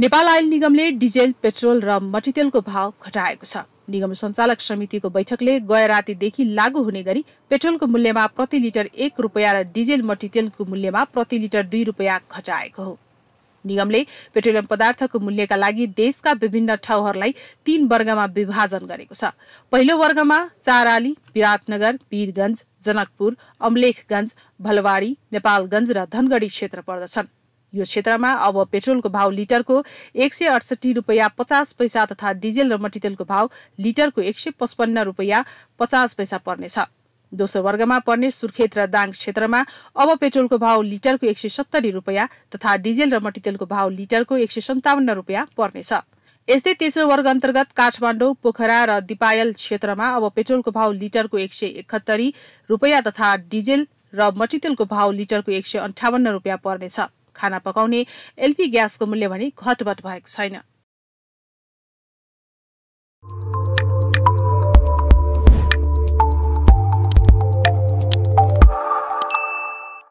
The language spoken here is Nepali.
नेपाल आयल निगमले डिजेल पेट्रोल र मटितेलको भाव घटाएको छ निगम सञ्चालक समितिको बैठकले गए रातिदेखि लागू हुने गरी पेट्रोलको मूल्यमा प्रति लिटर एक रुपियाँ र डिजेल मटितेलको मूल्यमा प्रति लिटर दुई रुपियाँ घटाएको हो निगमले पेट्रोलियम पदार्थको मूल्यका लागि देशका विभिन्न ठाउँहरूलाई तीन वर्गमा विभाजन गरेको छ पहिलो वर्गमा चाराली विराटनगर वीरगञ्ज जनकपुर अमलेखगंज भलवाडी नेपालगंज र धनगढी क्षेत्र पर्दछन् यो क्षेत्रमा अब पेट्रोलको भाव लिटरको एक सय अडसठी रुपियाँ पचास पैसा तथा डिजेल र मट्टितेलको भाव लिटरको एक सय पचपन्न रुपियाँ पचास पैसा पर्नेछ दोस्रो वर्गमा पर्ने सुर्खेत र दाङ क्षेत्रमा अब पेट्रोलको भाव लिटरको एक सय सत्तरी रुपियाँ तथा डिजेल र मट्टितेलको भाव लिटरको एक सय सन्ताउन्न रुपियाँ पर्नेछ यस्तै तेस्रो वर्ग अन्तर्गत काठमाडौँ पोखरा र दिपायल क्षेत्रमा अब पेट्रोलको भाव लिटरको एक सय एकहत्तरी रुपियाँ तथा डिजेल र मटितेलको भाव लिटरको एक सय अन्ठाउन्न रुपियाँ पर्नेछ खाना पकाउने एलपी ग्यासको मूल्य भने घटबट भएको छैन